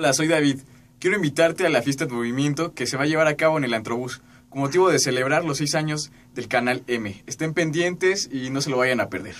Hola, soy David. Quiero invitarte a la fiesta de movimiento que se va a llevar a cabo en el Antrobús, con motivo de celebrar los seis años del Canal M. Estén pendientes y no se lo vayan a perder.